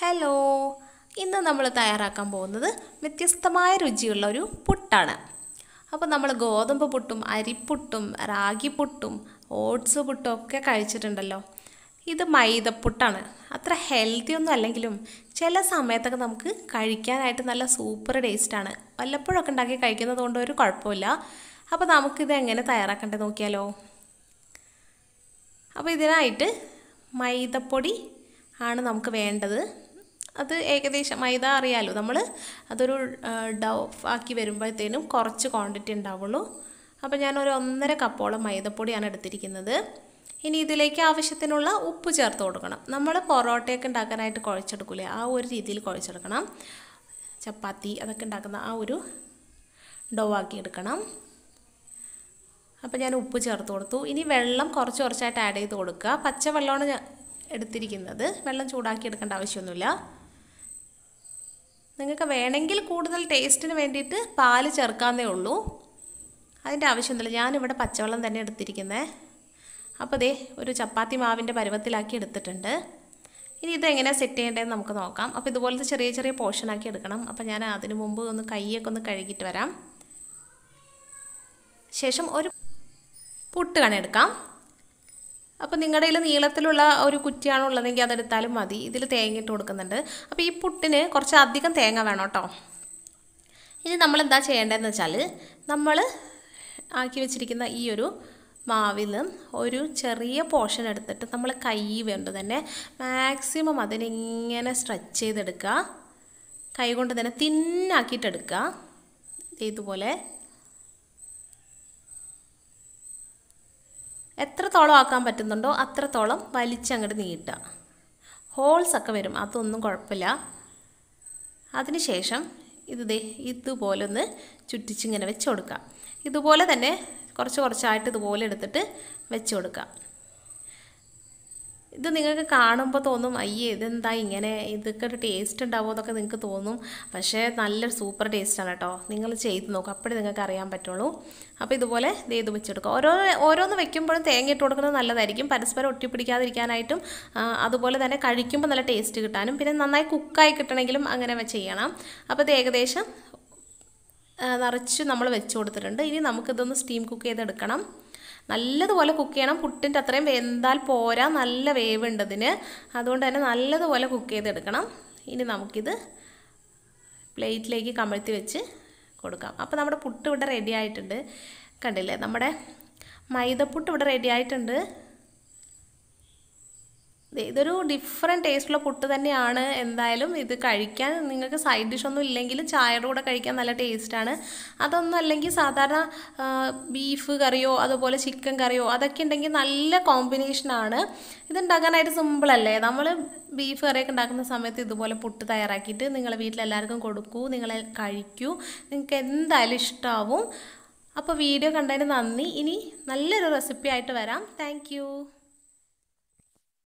hello ഇന്ന് നമ്മൾ തയ്യാറാക്കാൻ പോകുന്നത് വ്യത്യസ്തമായ രുചിയുള്ള ഒരു പുട്ടാണ് അപ്പോൾ നമ്മൾ ഗോതമ്പ് പുട്ടും അരിപ്പുട്ടും റാഗിപ്പുട്ടും ഓട്സ് പുട്ടും ഒക്കെ കഴിച്ചിട്ടുണ്ടല്ലോ ഇത് മൈദപ്പുട്ടാണ് അത്ര ഹെൽത്തി ഒന്നും അല്ലെങ്കിലും ചില സമയത്തൊക്കെ നമുക്ക് കഴിക്കാനായിട്ട് നല്ല സൂപ്പർ ടേസ്റ്റാണ് വല്ലപ്പോഴൊക്കെ ഉണ്ടാക്കി കഴിക്കുന്നത് കൊണ്ട് ഒരു കുഴപ്പമില്ല അപ്പോൾ നമുക്കിത് എങ്ങനെ തയ്യാറാക്കേണ്ടത് നോക്കിയാലോ അപ്പോൾ ഇതിനായിട്ട് മൈദപ്പൊടി ആണ് നമുക്ക് വേണ്ടത് അത് ഏകദേശം മൈദ അറിയാമല്ലോ നമ്മൾ അതൊരു ഡൗ ആക്കി വരുമ്പോഴത്തേനും കുറച്ച് ക്വാണ്ടിറ്റി ഉണ്ടാവുള്ളൂ അപ്പോൾ ഞാൻ ഒരു ഒന്നര കപ്പോളം മൈദപ്പൊടിയാണ് എടുത്തിരിക്കുന്നത് ഇനി ഇതിലേക്ക് ആവശ്യത്തിനുള്ള ഉപ്പ് ചേർത്ത് കൊടുക്കണം നമ്മൾ പൊറോട്ടയൊക്കെ ഉണ്ടാക്കാനായിട്ട് കുഴച്ചെടുക്കില്ലേ ആ ഒരു രീതിയിൽ കുഴച്ചെടുക്കണം ചപ്പാത്തി അതൊക്കെ ഉണ്ടാക്കുന്ന ആ ഒരു ഡോ ആക്കി എടുക്കണം അപ്പോൾ ഞാൻ ഉപ്പ് ചേർത്ത് കൊടുത്തു ഇനി വെള്ളം കുറച്ച് കുറച്ചായിട്ട് ആഡ് ചെയ്ത് കൊടുക്കുക പച്ച വെള്ളമാണ് എടുത്തിരിക്കുന്നത് വെള്ളം ചൂടാക്കി എടുക്കേണ്ട ആവശ്യമൊന്നുമില്ല നിങ്ങൾക്ക് വേണമെങ്കിൽ കൂടുതൽ ടേസ്റ്റിന് വേണ്ടിയിട്ട് പാല് ചേർക്കാമെന്നേ ഉള്ളൂ അതിൻ്റെ ആവശ്യമൊന്നുമില്ല ഞാനിവിടെ പച്ചവെള്ളം തന്നെ എടുത്തിരിക്കുന്നത് അപ്പോൾ ദേ ഒരു ചപ്പാത്തി മാവിൻ്റെ പരുവത്തിലാക്കി എടുത്തിട്ടുണ്ട് ഇനി ഇതെങ്ങനെ സെറ്റ് ചെയ്യേണ്ടതെന്ന് നമുക്ക് നോക്കാം അപ്പോൾ ഇതുപോലത്തെ ചെറിയ ചെറിയ പോർഷനാക്കി എടുക്കണം അപ്പോൾ ഞാൻ അതിനു മുമ്പ് ഒന്ന് കൈയൊക്കെ ഒന്ന് കഴുകിയിട്ട് വരാം ശേഷം ഒരു പുട്ട് കണ എടുക്കാം അപ്പോൾ നിങ്ങളുടെ കയ്യിൽ നീളത്തിലുള്ള ഒരു കുറ്റിയാണ് ഉള്ളതെങ്കിൽ അതെടുത്താലും മതി ഇതിൽ തേങ്ങ ഇട്ട് കൊടുക്കുന്നുണ്ട് അപ്പോൾ ഈ പുട്ടിന് കുറച്ച് അധികം തേങ്ങ വേണം കേട്ടോ ഇനി നമ്മൾ എന്താ ചെയ്യേണ്ടതെന്ന് വെച്ചാൽ നമ്മൾ ആക്കി വെച്ചിരിക്കുന്ന ഈ ഒരു മാവിൽ ഒരു ചെറിയ പോർഷൻ എടുത്തിട്ട് നമ്മൾ കൈ കൊണ്ട് തന്നെ മാക്സിമം അതിനിങ്ങനെ സ്ട്രെച്ച് ചെയ്തെടുക്കുക കൈ കൊണ്ട് തന്നെ തിന്നാക്കിയിട്ടെടുക്കുക ഇതുപോലെ എത്രത്തോളം ആക്കാൻ പറ്റുന്നുണ്ടോ അത്രത്തോളം വലിച്ചങ്ങോട്ട് നീട്ടുക ഹോൾസ് ഒക്കെ വരും അതൊന്നും കുഴപ്പമില്ല അതിനുശേഷം ഇത് ദേ ഇതുപോലെ ഒന്ന് ചുറ്റിച്ചിങ്ങനെ വെച്ച് കൊടുക്കുക ഇതുപോലെ തന്നെ കുറച്ച് കുറച്ചായിട്ട് ഇതുപോലെ എടുത്തിട്ട് വെച്ച് കൊടുക്കുക ഇത് നിങ്ങൾക്ക് കാണുമ്പോൾ തോന്നും അയ്യേ ഇതെന്താ ഇങ്ങനെ ഇതൊക്കെ ഒരു ടേസ്റ്റ് ഉണ്ടാവുമോ എന്നൊക്കെ നിങ്ങൾക്ക് തോന്നും പക്ഷേ നല്ലൊരു സൂപ്പർ ടേസ്റ്റാണ് കേട്ടോ നിങ്ങൾ ചെയ്ത് നോക്കും അപ്പോഴേ നിങ്ങൾക്ക് അറിയാൻ പറ്റുള്ളൂ അപ്പോൾ ഇതുപോലെ ഇത് വെച്ചെടുക്കുക ഓരോ ഓരോന്ന് വെക്കുമ്പോഴും തേങ്ങ ഇട്ട് കൊടുക്കുന്നത് നല്ലതായിരിക്കും പരസ്പരം ഒട്ടിപ്പിടിക്കാതിരിക്കാനായിട്ടും അതുപോലെ തന്നെ കഴിക്കുമ്പോൾ നല്ല ടേസ്റ്റ് കിട്ടാനും പിന്നെ നന്നായി കുക്കായി കിട്ടണമെങ്കിലും അങ്ങനെ ചെയ്യണം അപ്പോൾ ഇത് ഏകദേശം നിറച്ച് നമ്മൾ വെച്ച് കൊടുത്തിട്ടുണ്ട് ഇനി നമുക്കിതൊന്ന് സ്റ്റീം കുക്ക് ചെയ്തെടുക്കണം നല്ലതുപോലെ കുക്ക് ചെയ്യണം പുട്ടിൻ്റെ അത്രയും വെന്താൽ പോരാ നല്ല വേവ് അതുകൊണ്ട് തന്നെ നല്ലതുപോലെ കുക്ക് ചെയ്തെടുക്കണം ഇനി നമുക്കിത് പ്ലേറ്റിലേക്ക് കമഴ്ത്തി വെച്ച് കൊടുക്കാം അപ്പോൾ നമ്മുടെ പുട്ട് ഇവിടെ റെഡി ആയിട്ടുണ്ട് കണ്ടില്ലേ നമ്മുടെ മൈദപ്പുട്ട് ഇവിടെ റെഡി ആയിട്ടുണ്ട് ഇതൊരു ഡിഫറെൻറ്റ് ടേസ്റ്റുള്ള പുട്ട് തന്നെയാണ് എന്തായാലും ഇത് കഴിക്കാൻ നിങ്ങൾക്ക് സൈഡ് ഡിഷ് ഒന്നും ഇല്ലെങ്കിലും ചായയുടെ കൂടെ കഴിക്കാൻ നല്ല ടേസ്റ്റാണ് അതൊന്നും അല്ലെങ്കിൽ സാധാരണ ബീഫ് കറിയോ അതുപോലെ ചിക്കൻ കറിയോ അതൊക്കെ ഉണ്ടെങ്കിൽ നല്ല കോമ്പിനേഷനാണ് ഇതുണ്ടാക്കാനായിട്ട് സിമ്പിളല്ലേ നമ്മൾ ബീഫ് കറിയൊക്കെ ഉണ്ടാക്കുന്ന സമയത്ത് ഇതുപോലെ പുട്ട് തയ്യാറാക്കിയിട്ട് നിങ്ങൾ വീട്ടിലെല്ലാവർക്കും കൊടുക്കൂ നിങ്ങൾ കഴിക്കൂ നിങ്ങൾക്ക് എന്തായാലും ഇഷ്ടമാവും അപ്പോൾ വീഡിയോ കണ്ടതിന് നന്ദി ഇനി നല്ലൊരു റെസിപ്പി ആയിട്ട് വരാം താങ്ക്